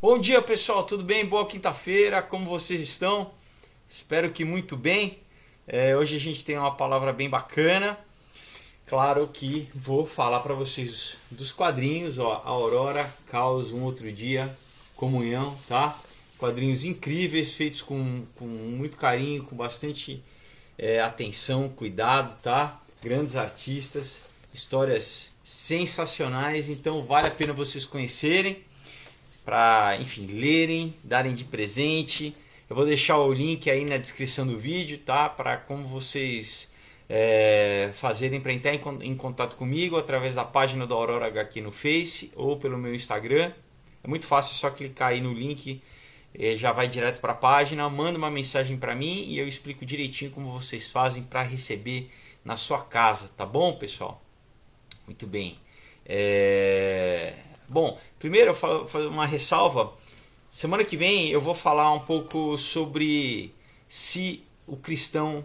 Bom dia pessoal, tudo bem? Boa quinta-feira, como vocês estão? Espero que muito bem. É, hoje a gente tem uma palavra bem bacana. Claro que vou falar para vocês dos quadrinhos, ó, Aurora, Caos, Um Outro Dia, Comunhão, tá? Quadrinhos incríveis, feitos com, com muito carinho, com bastante é, atenção, cuidado, tá? Grandes artistas, histórias sensacionais, então vale a pena vocês conhecerem para, enfim, lerem, darem de presente. Eu vou deixar o link aí na descrição do vídeo, tá? Para como vocês é, fazerem para entrar em contato comigo através da página do Aurora HQ no Face ou pelo meu Instagram. É muito fácil, é só clicar aí no link, já vai direto para a página, manda uma mensagem para mim e eu explico direitinho como vocês fazem para receber na sua casa, tá bom, pessoal? Muito bem. É... Bom, primeiro eu vou fazer uma ressalva. Semana que vem eu vou falar um pouco sobre se o cristão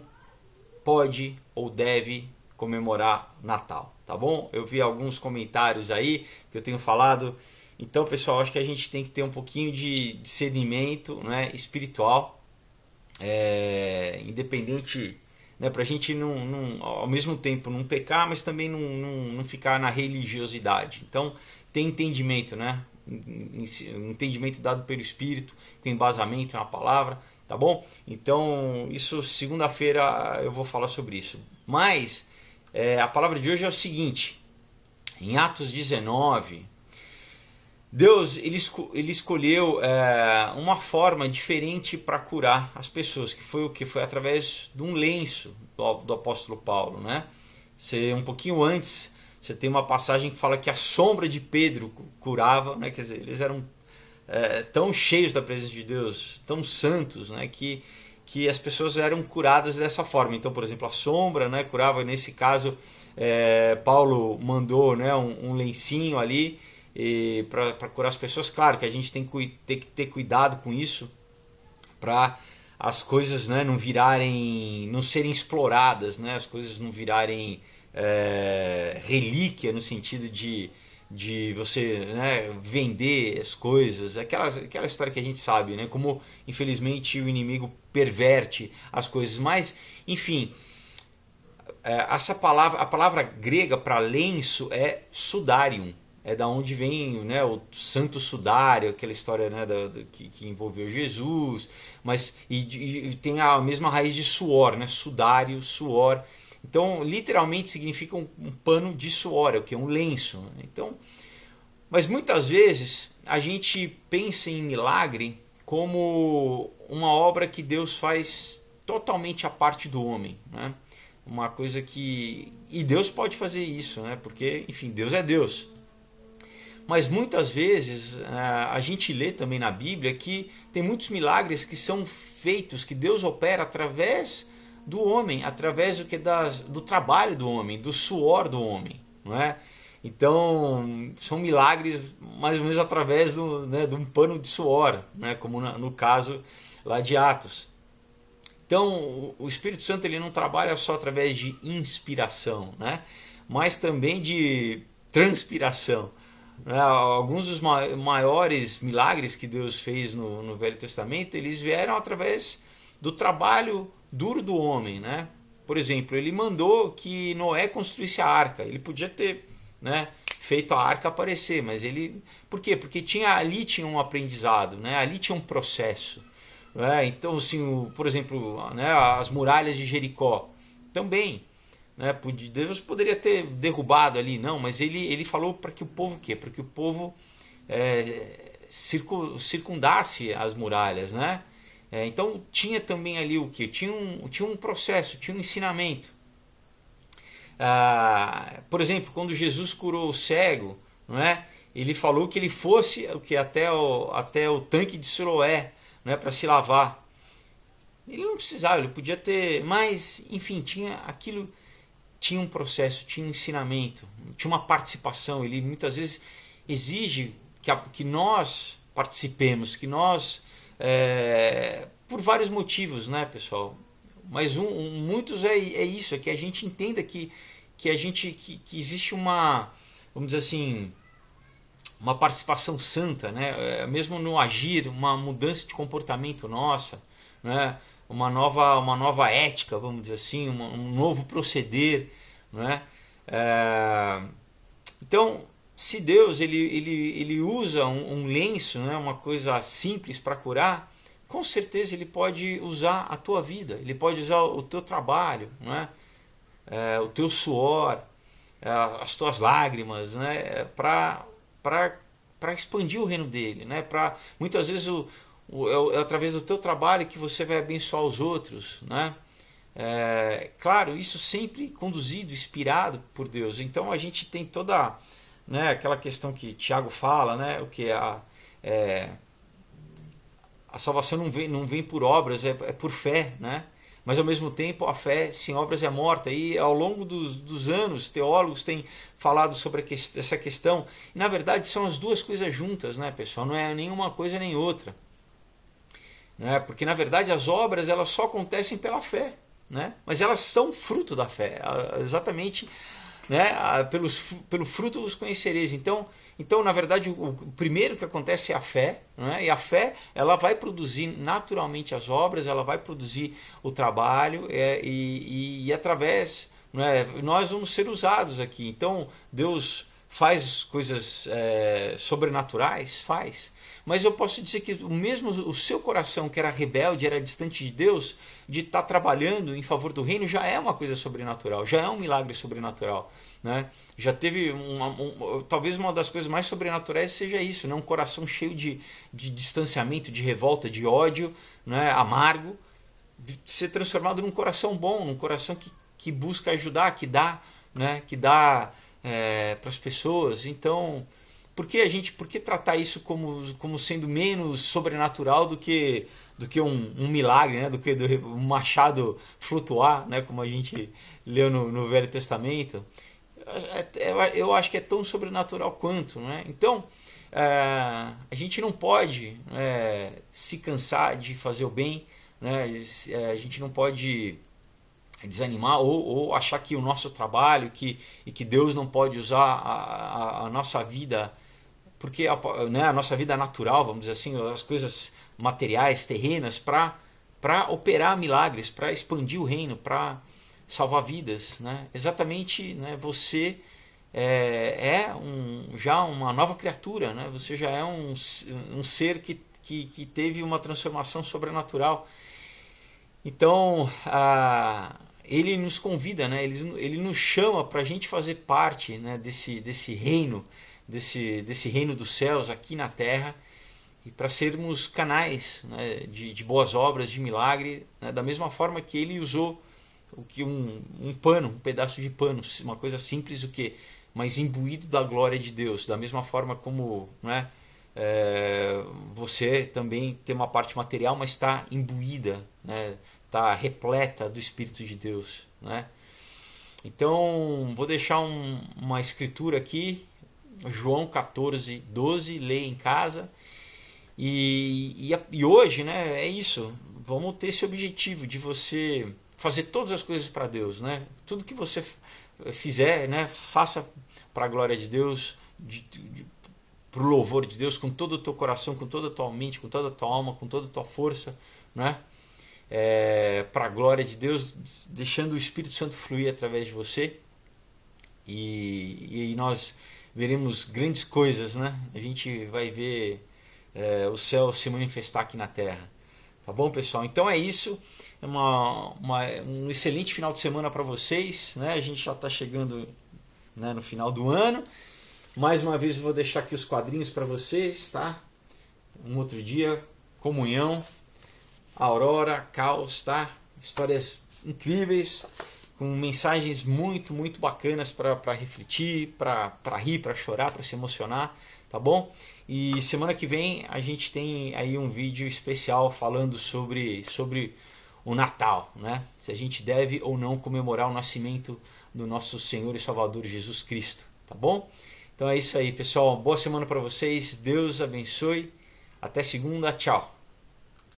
pode ou deve comemorar Natal, tá bom? Eu vi alguns comentários aí que eu tenho falado. Então, pessoal, acho que a gente tem que ter um pouquinho de discernimento né, espiritual, é, independente, né, para a gente não, não, ao mesmo tempo não pecar, mas também não, não, não ficar na religiosidade. Então, tem entendimento, né? Entendimento dado pelo Espírito, com embasamento na é palavra, tá bom? Então, isso segunda-feira eu vou falar sobre isso. Mas é, a palavra de hoje é o seguinte: em Atos 19, Deus ele, esco ele escolheu é, uma forma diferente para curar as pessoas, que foi o que foi através de um lenço do, do apóstolo Paulo, né? Ser um pouquinho antes você tem uma passagem que fala que a sombra de Pedro curava, né? quer dizer, eles eram é, tão cheios da presença de Deus, tão santos, né? que, que as pessoas eram curadas dessa forma. Então, por exemplo, a sombra né? curava, nesse caso, é, Paulo mandou né? um, um lencinho ali para curar as pessoas. Claro que a gente tem que ter, que ter cuidado com isso para as coisas né, não virarem, não serem exploradas, né, as coisas não virarem é, relíquia no sentido de, de você né, vender as coisas, aquela, aquela história que a gente sabe, né, como infelizmente o inimigo perverte as coisas, mas enfim, é, essa palavra, a palavra grega para lenço é sudarium, é da onde vem né, o santo sudário, aquela história né, da, da, que, que, envolveu Jesus, mas e, e, tem a mesma raiz de suor, né, sudário, suor, então, literalmente significa um, um pano de suor, é o que é um lenço. Então, mas muitas vezes a gente pensa em milagre como uma obra que Deus faz totalmente à parte do homem, né? Uma coisa que e Deus pode fazer isso, né? Porque, enfim, Deus é Deus. Mas muitas vezes eh, a gente lê também na Bíblia que tem muitos milagres que são feitos, que Deus opera através do homem, através do que das, do trabalho do homem, do suor do homem, não é? Então, são milagres mais ou menos através do, né, de um pano de suor, né, como na, no caso lá de Atos. Então, o, Espírito Santo ele não trabalha só através de inspiração, né, mas também de transpiração. Né? Alguns dos maiores milagres que Deus fez no, no Velho Testamento, eles vieram através do trabalho duro do homem, né? Por exemplo, ele mandou que Noé construísse a arca. Ele podia ter, né, feito a arca aparecer, mas ele, por quê? Porque tinha ali tinha um aprendizado, né? Ali tinha um processo, né? Então, assim, o, por exemplo, né, as muralhas de Jericó também, né? Deus poderia ter derrubado ali, não, mas ele ele falou para que o povo quê? Para que o povo é, circundasse as muralhas, né? É, então tinha também ali o que? Tinha um, tinha um processo, tinha um ensinamento. Ah, por exemplo, quando Jesus curou o cego, não é? ele falou que ele fosse o que até o, até o tanque de Siloé é? para se lavar. Ele não precisava, ele podia ter, mas enfim, tinha aquilo, tinha um processo, tinha um ensinamento, tinha uma participação. Ele muitas vezes exige que, que nós participemos, que nós é, por vários motivos, né, pessoal? Mas um, um, muitos é, é isso, é que a gente entenda que, que a gente que, que existe uma, vamos dizer assim, uma participação santa, né? É, mesmo no agir, uma mudança de comportamento nossa, né? Uma nova, uma nova ética, vamos dizer assim, uma, um novo proceder, né? É, então se Deus ele, ele, ele usa um, um lenço, né, uma coisa simples para curar, com certeza ele pode usar a tua vida, ele pode usar o teu trabalho, né, é, o teu suor, é, as tuas lágrimas, né, é, para expandir o reino dele. Né, pra, muitas vezes o, o, é, é através do teu trabalho que você vai abençoar os outros. Né, é, claro, isso sempre conduzido, inspirado por Deus. Então a gente tem toda né? Aquela questão que Tiago fala, né? O que a é, a salvação não vem, não vem por obras, é, é, por fé, né? Mas ao mesmo tempo a fé sem obras é morta. E ao longo dos, dos anos, teólogos têm falado sobre que, essa questão. E, na verdade, são as duas coisas juntas, né, pessoal? Não é nenhuma coisa nem outra. Né? Porque na verdade as obras elas só acontecem pela fé, né? Mas elas são fruto da fé, exatamente né? Pelos, pelo fruto os conhecereis. Então, então na verdade, o, o primeiro que acontece é a fé, né? e a fé ela vai produzir naturalmente as obras, ela vai produzir o trabalho, é, e, e, e através né, nós vamos ser usados aqui. Então, Deus faz coisas é, sobrenaturais? Faz. Mas eu posso dizer que o mesmo o seu coração, que era rebelde, era distante de Deus, de estar tá trabalhando em favor do reino, já é uma coisa sobrenatural, já é um milagre sobrenatural. Né? Já teve, uma, um, talvez uma das coisas mais sobrenaturais seja isso, né? um coração cheio de, de distanciamento, de revolta, de ódio, né? amargo, ser transformado num coração bom, num coração que, que busca ajudar, que dá, né? que dá é, para as pessoas. Então, por que a gente, por que tratar isso como, como sendo menos sobrenatural do que do que um, um milagre, né? Do que do, um machado flutuar, né? Como a gente leu no, no Velho Testamento. É, é, eu acho que é tão sobrenatural quanto, né? Então, é, a gente não pode é, se cansar de fazer o bem, né? É, a gente não pode é desanimar ou, ou achar que o nosso trabalho que, e que Deus não pode usar a, a, a nossa vida, porque a, né, a nossa vida natural, vamos dizer assim, as coisas materiais, terrenas, para operar milagres, para expandir o reino, para salvar vidas. Né? Exatamente, né, você é, é, um, já uma nova criatura, né? você já é um, um ser que, que, que teve uma transformação sobrenatural. Então, ele nos convida, né? ele, ele nos chama para a gente fazer parte né? desse, desse reino, desse, desse reino dos céus aqui na terra e para sermos canais né? de, de, boas obras, de milagre, né? da mesma forma que ele usou o que um, um pano, um pedaço de pano, uma coisa simples o que, mas imbuído da glória de Deus, da mesma forma como né? É, você também tem uma parte material, mas está imbuída né? está repleta do Espírito de Deus, né? Então, vou deixar um, uma escritura aqui, João 14, 12, leia em casa. E, e, e, hoje, né, é isso. Vamos ter esse objetivo de você fazer todas as coisas para Deus, né? Tudo que você fizer, né, faça para a glória de Deus, de, de, para o louvor de Deus, com todo o teu coração, com toda a tua mente, com toda a tua alma, com toda a tua força, né? é, para a glória de Deus, deixando o Espírito Santo fluir através de você. E, e nós veremos grandes coisas, né? A gente vai ver é, o céu se manifestar aqui na terra. Tá bom, pessoal? Então é isso. É uma, uma, um excelente final de semana para vocês. Né? A gente já está chegando né, no final do ano. Mais uma vez, eu vou deixar aqui os quadrinhos para vocês, tá? Um outro dia, comunhão. Aurora, Caos, tá? Histórias incríveis, com mensagens muito, muito bacanas para refletir, para rir, para chorar, para se emocionar, tá bom? E semana que vem a gente tem aí um vídeo especial falando sobre, sobre o Natal, né? Se a gente deve ou não comemorar o nascimento do nosso Senhor e Salvador Jesus Cristo, tá bom? Então é isso aí, pessoal. Boa semana para vocês. Deus abençoe. Até segunda. Tchau.